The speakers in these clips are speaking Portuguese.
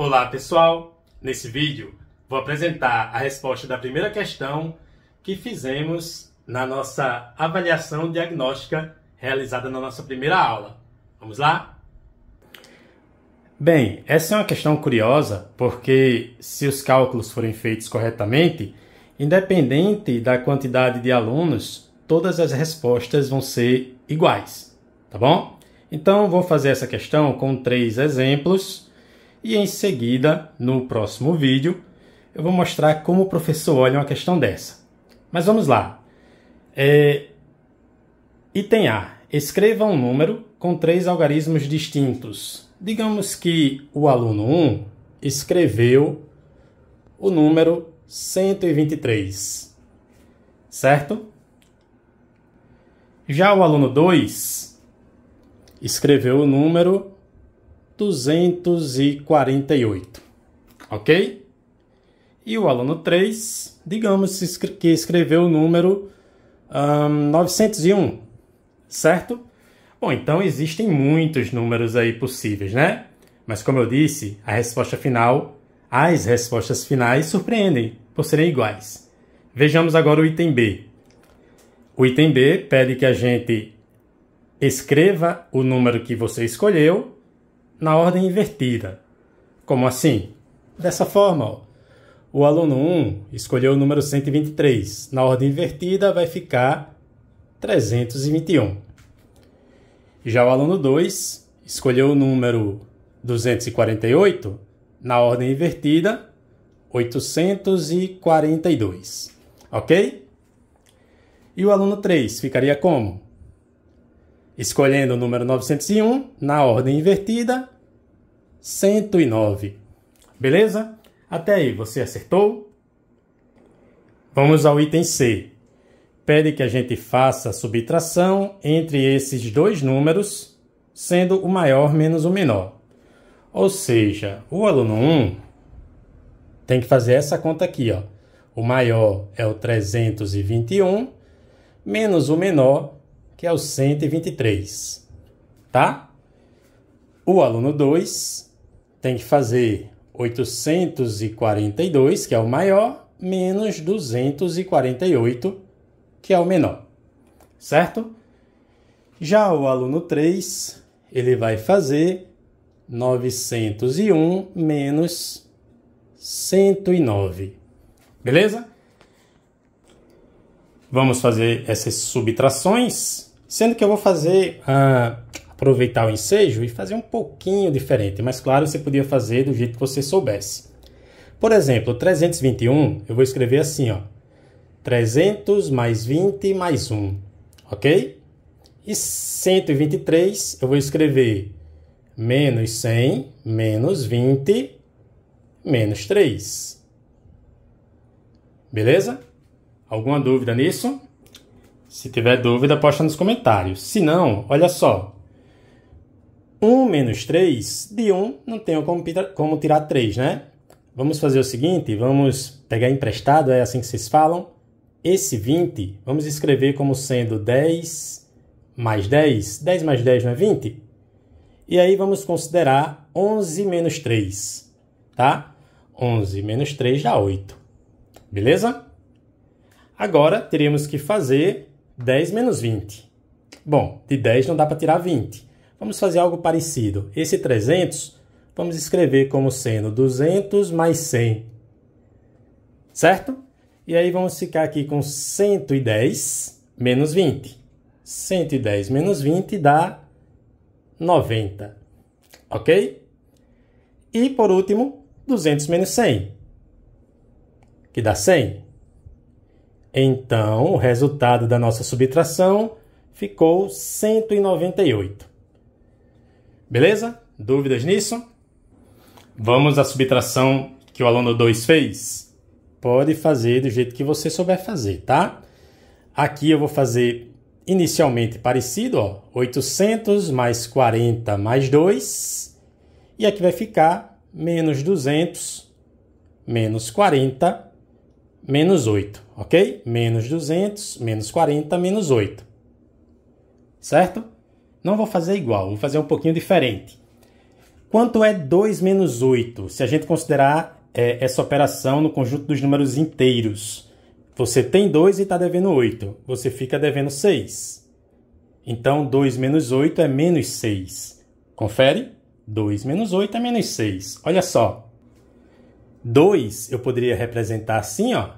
Olá pessoal, nesse vídeo vou apresentar a resposta da primeira questão que fizemos na nossa avaliação diagnóstica realizada na nossa primeira aula. Vamos lá? Bem, essa é uma questão curiosa porque se os cálculos forem feitos corretamente, independente da quantidade de alunos, todas as respostas vão ser iguais, tá bom? Então vou fazer essa questão com três exemplos e em seguida, no próximo vídeo, eu vou mostrar como o professor olha uma questão dessa. Mas vamos lá. É... Item A. Escreva um número com três algarismos distintos. Digamos que o aluno 1 escreveu o número 123, certo? Já o aluno 2 escreveu o número 248, ok? E o aluno 3, digamos que escreveu o número um, 901, certo? Bom, então existem muitos números aí possíveis, né? Mas como eu disse, a resposta final, as respostas finais surpreendem por serem iguais. Vejamos agora o item B. O item B pede que a gente escreva o número que você escolheu na ordem invertida. Como assim? Dessa forma, ó. o aluno 1 escolheu o número 123. Na ordem invertida vai ficar 321. Já o aluno 2 escolheu o número 248. Na ordem invertida, 842. Ok? E o aluno 3 ficaria como? escolhendo o número 901 na ordem invertida, 109. Beleza? Até aí, você acertou? Vamos ao item C. Pede que a gente faça a subtração entre esses dois números, sendo o maior menos o menor. Ou seja, o aluno 1 tem que fazer essa conta aqui. Ó. O maior é o 321, menos o menor que é o 123, tá? O aluno 2 tem que fazer 842, que é o maior, menos 248, que é o menor, certo? Já o aluno 3, ele vai fazer 901 menos 109. Beleza? Vamos fazer essas subtrações. Sendo que eu vou fazer, ah, aproveitar o ensejo e fazer um pouquinho diferente, mas claro, você podia fazer do jeito que você soubesse. Por exemplo, 321, eu vou escrever assim, ó. 300 mais 20 mais 1, ok? E 123, eu vou escrever menos 100, menos 20, menos 3. Beleza? Alguma dúvida nisso? Se tiver dúvida, posta nos comentários. Se não, olha só. 1 menos 3, de 1 não tenho como, tirar 3, né? Vamos fazer o seguinte, vamos pegar emprestado, é assim que vocês falam. Esse 20, vamos escrever como sendo 10 mais 10. 10 mais 10 não é 20? E aí vamos considerar 11 menos 3, tá? 11 menos 3 dá 8, beleza? Agora, teríamos que fazer 10 menos 20. Bom, de 10 não dá para tirar 20. Vamos fazer algo parecido. Esse 300 vamos escrever como sendo 200 mais 100. Certo? E aí vamos ficar aqui com 110 menos 20. 110 menos 20 dá 90. Ok? E por último, 200 menos 100, que dá 100. Então, o resultado da nossa subtração ficou 198. Beleza? Dúvidas nisso? Vamos à subtração que o aluno 2 fez? Pode fazer do jeito que você souber fazer, tá? Aqui eu vou fazer inicialmente parecido, ó, 800 mais 40 mais 2. E aqui vai ficar menos 200 menos 40 menos 8, ok? Menos 200, menos 40, menos 8. Certo? Não vou fazer igual, vou fazer um pouquinho diferente. Quanto é 2 menos 8? Se a gente considerar é, essa operação no conjunto dos números inteiros. Você tem 2 e está devendo 8. Você fica devendo 6. Então, 2 menos 8 é menos 6. Confere? 2 menos 8 é menos 6. Olha só. 2 eu poderia representar assim, ó.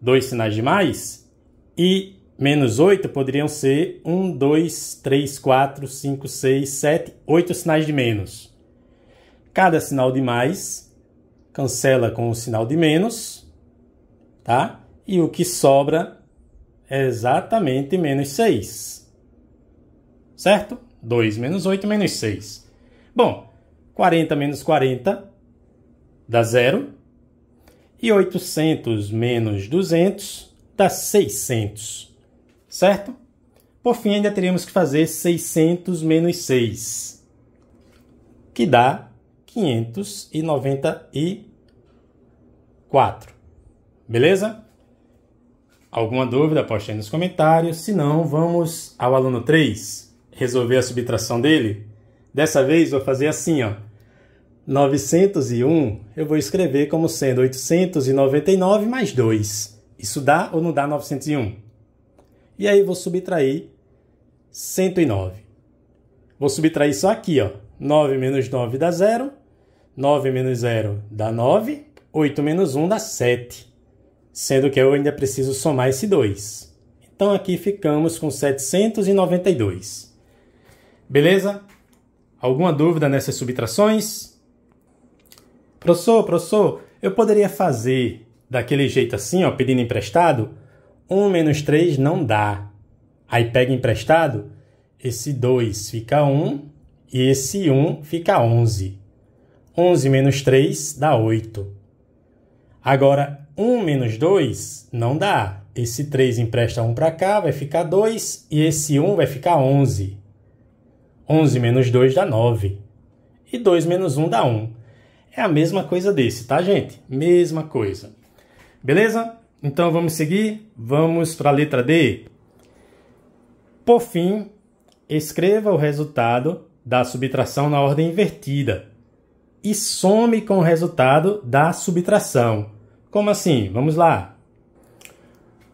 Dois sinais de mais. E menos 8 poderiam ser 1, 2, 3, 4, 5, 6, 7, 8 sinais de menos. Cada sinal de mais cancela com o sinal de menos, tá? E o que sobra é exatamente menos 6. Certo? 2 menos 8 menos 6. Bom, 40 menos 40 dá zero. E 800 menos 200 dá 600, certo? Por fim, ainda teríamos que fazer 600 menos 6, que dá 594. Beleza? Alguma dúvida, poste aí nos comentários. Se não, vamos ao aluno 3, resolver a subtração dele. Dessa vez, vou fazer assim, ó. 901 eu vou escrever como sendo 899 mais 2. Isso dá ou não dá 901? E aí vou subtrair 109. Vou subtrair só aqui, ó. 9 menos 9 dá 0, 9 menos 0 dá 9, 8 menos 1 dá 7, sendo que eu ainda preciso somar esse 2. Então aqui ficamos com 792. Beleza? Alguma dúvida nessas subtrações? Professor, professor, eu poderia fazer daquele jeito assim, ó, pedindo emprestado? 1 menos 3 não dá. Aí pega emprestado, esse 2 fica 1 e esse 1 fica 11. 11 menos 3 dá 8. Agora, 1 menos 2 não dá. Esse 3 empresta 1 para cá, vai ficar 2, e esse 1 vai ficar 11. 11 menos 2 dá 9. E 2 menos 1 dá 1. É a mesma coisa desse, tá, gente? Mesma coisa. Beleza? Então vamos seguir? Vamos para a letra D. Por fim, escreva o resultado da subtração na ordem invertida e some com o resultado da subtração. Como assim? Vamos lá.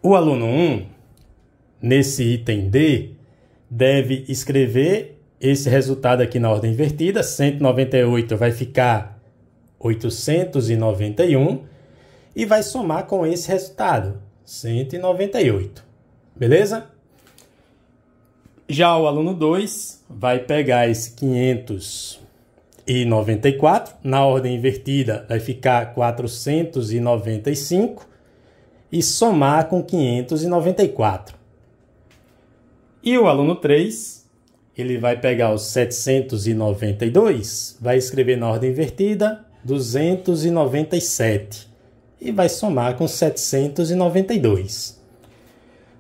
O aluno 1, nesse item D, deve escrever esse resultado aqui na ordem invertida. 198 vai ficar 891 e vai somar com esse resultado, 198. Beleza? Já o aluno 2 vai pegar esse 594, na ordem invertida vai ficar 495 e somar com 594. E o aluno 3, ele vai pegar os 792, vai escrever na ordem invertida 297 e vai somar com 792.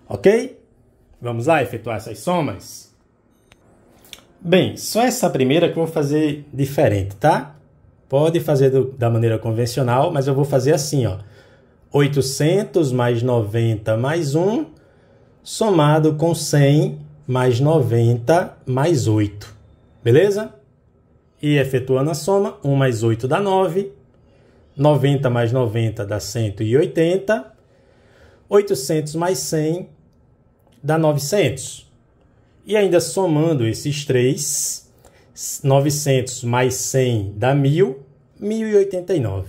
Ok? Vamos lá efetuar essas somas? Bem, só essa primeira que eu vou fazer diferente, tá? Pode fazer do, da maneira convencional, mas eu vou fazer assim, ó. 800 mais 90 mais 1, somado com 100 mais 90 mais 8. Beleza? e efetuando a soma, 1 mais 8 dá 9, 90 mais 90 dá 180, 800 mais 100 dá 900. E ainda somando esses três, 900 mais 100 dá 1.000, 1.089.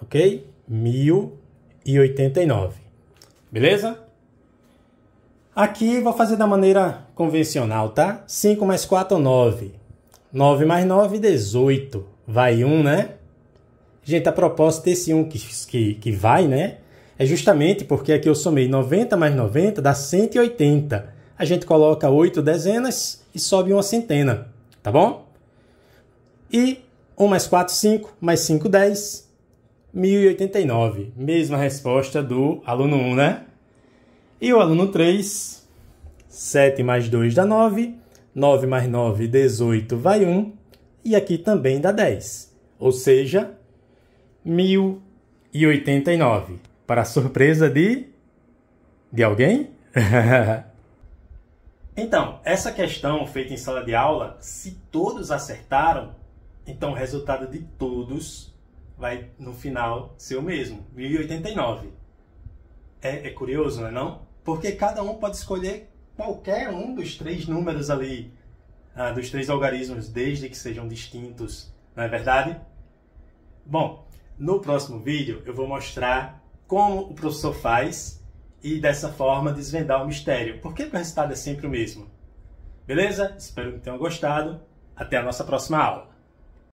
Ok? 1.089. Beleza? Aqui vou fazer da maneira convencional, tá? 5 mais 4 é 9. 9 mais 9, 18. Vai 1, né? Gente, a proposta desse 1 que, que, que vai, né? É justamente porque aqui eu somei 90 mais 90 dá 180. A gente coloca 8 dezenas e sobe uma centena, tá bom? E 1 mais 4, 5, mais 5, 10, 1089. Mesma resposta do aluno 1, né? E o aluno 3, 7 mais 2 dá 9, 9 mais 9, 18, vai 1. E aqui também dá 10. Ou seja, 1089. Para surpresa de. de alguém? então, essa questão feita em sala de aula, se todos acertaram, então o resultado de todos vai no final ser o mesmo, 1089. É, é curioso, não é? Não? Porque cada um pode escolher qualquer um dos três números ali, ah, dos três algarismos, desde que sejam distintos, não é verdade? Bom, no próximo vídeo eu vou mostrar como o professor faz e dessa forma desvendar o mistério. Por que o resultado é sempre o mesmo? Beleza? Espero que tenham gostado. Até a nossa próxima aula.